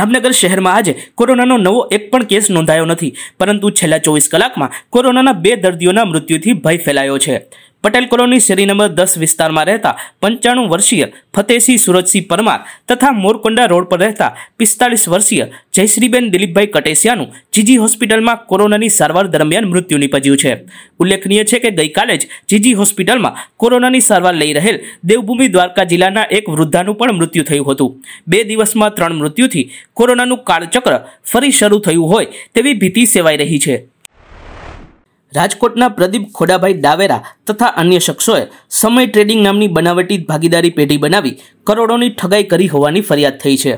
જામનગર શહેરમાં આજે કોરોનાનો નવો એક પણ કેસ નોંધાયો નથી પરંતુ છેલ્લા ચોવીસ કલાકમાં કોરોનાના બે દર્દીઓના મૃત્યુથી ભય ફેલાયો છે પટેલ કોલોની શેરી નંબર દસ વિસ્તારમાં રહેતા પંચાણું વર્ષીય ફતેહસિંહ સુરજસિંહ પરમાર તથા મોરકોંડા રોડ પર રહેતા પિસ્તાળીસ વર્ષીય જયશ્રીબેન દિલીપભાઈ કટેસિયાનું જીજી હોસ્પિટલમાં કોરોનાની સારવાર દરમિયાન મૃત્યુ નિપજ્યું છે ઉલ્લેખનીય છે કે ગઈકાલે જ જીજી હોસ્પિટલમાં કોરોનાની સારવાર લઈ રહેલ દેવભૂમિ દ્વારકા જિલ્લાના એક વૃદ્ધાનું પણ મૃત્યુ થયું હતું બે દિવસમાં ત્રણ મૃત્યુથી કોરોનાનું કાળચક્ર ફરી શરૂ થયું હોય તેવી ભીતિ સેવાઈ રહી છે રાજકોટના પ્રદીપ ખોડાભાઈ ડાવેરા તથા અન્ય શખ્સોએ સમય ટ્રેડિંગ નામની બનાવટી ભાગીદારી પેઢી બનાવી કરોડોની ઠગાઈ કરી હોવાની ફરિયાદ થઈ છે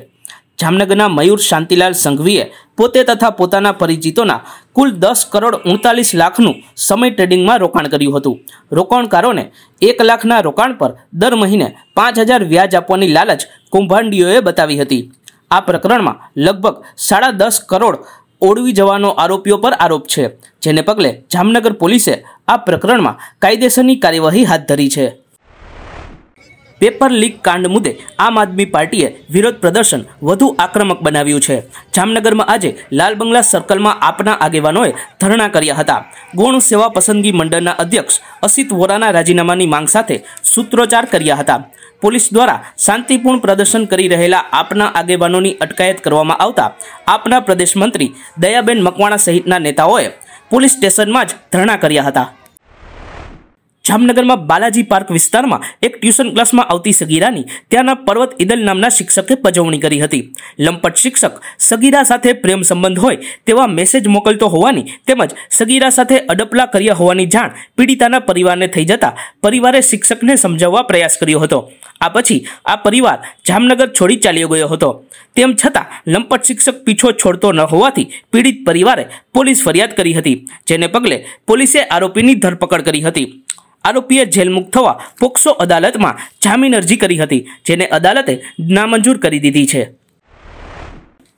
જામનગરના મયુર શાંતિલાલ સંઘવીએ પોતે તથા પોતાના પરિચિતોના કુલ દસ કરોડ ઉણતાલીસ લાખનું સમય ટ્રેડિંગમાં રોકાણ કર્યું હતું રોકાણકારોને એક લાખના રોકાણ પર દર મહિને પાંચ હજાર વ્યાજ આપવાની લાલચ કુંભાંડીઓએ બતાવી હતી આ પ્રકરણમાં લગભગ સાડા દસ કરોડ ઓળવી જવાનો આરોપીઓ પર આરોપ છે જેને પગલે જામનગર પોલીસે આ પ્રકરણમાં કાયદેસરની કાર્યવાહી હાથ ધરી છે પેપર લીક કાંડ મુદ્દે આમ આદમી પાર્ટીએ વિરોધ પ્રદર્શન વધુ આક્રમક બનાવ્યું છે જામનગરમાં આજે લાલ બંગલા સર્કલમાં આપના આગેવાનોએ ધરણા કર્યા હતા ગુણ સેવા પસંદગી મંડળના અધ્યક્ષ અસિત વોરાના રાજીનામાની માંગ સાથે સૂત્રોચ્ચાર કર્યા હતા પોલીસ દ્વારા શાંતિપૂર્ણ પ્રદર્શન કરી રહેલા આપના આગેવાનોની અટકાયત કરવામાં આવતા આપના પ્રદેશ મંત્રી દયાબેન મકવાણા સહિતના નેતાઓએ પોલીસ સ્ટેશનમાં જ ધરણા કર્યા હતા જામનગરમાં બાલાજી પાર્ક વિસ્તારમાં એક ટ્યુશન ક્લાસમાં આવતી સગીરાની ત્યાંના પર્વત ઇદલ નામના શિક્ષકે પજવણી કરી હતી લંપટ શિક્ષક સગીરા સાથે પ્રેમ સંબંધ હોય તેવા મેસેજ મોકલતો હોવાની તેમજ સગીરા સાથે અડપલા કર્યા હોવાની જાણ પીડિતાના પરિવારને થઈ જતા પરિવારે શિક્ષકને સમજાવવા પ્રયાસ કર્યો હતો આ પછી આ પરિવાર જામનગર છોડી ચાલ્યો ગયો હતો તેમ છતાં લંપટ શિક્ષક પીછો છોડતો ન હોવાથી પીડિત પરિવારે પોલીસ ફરિયાદ કરી હતી જેને પગલે પોલીસે આરોપીની ધરપકડ કરી હતી આરોપીએ જેલમુક્ત થવા પોક્સો અદાલતમાં જામીન અરજી કરી હતી જેને અદાલતે નામંજૂર કરી દીધી છે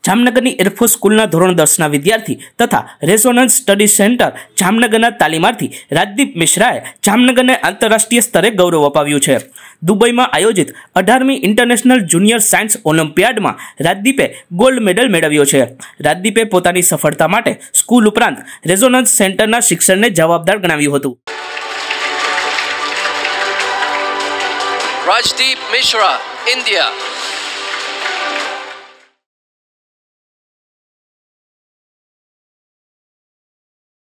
જામનગરની એરફોર્સ સ્કૂલના ધોરણ દસના વિદ્યાર્થી તથા રેઝોનન્સ સ્ટડી સેન્ટર જામનગરના તાલીમાર્થી રાજદીપ મિશ્રાએ જામનગરને આંતરરાષ્ટ્રીય સ્તરે ગૌરવ અપાવ્યું છે દુબઈમાં આયોજિત અઢારમી ઇન્ટરનેશનલ જુનિયર સાયન્સ ઓલિમ્પિયાડમાં રાજદીપે ગોલ્ડ મેડલ મેળવ્યો છે રાજદીપે પોતાની સફળતા માટે સ્કૂલ ઉપરાંત રેઝોનન્સ સેન્ટરના શિક્ષણને જવાબદાર ગણાવ્યું હતું Rajdeep Mishra, India.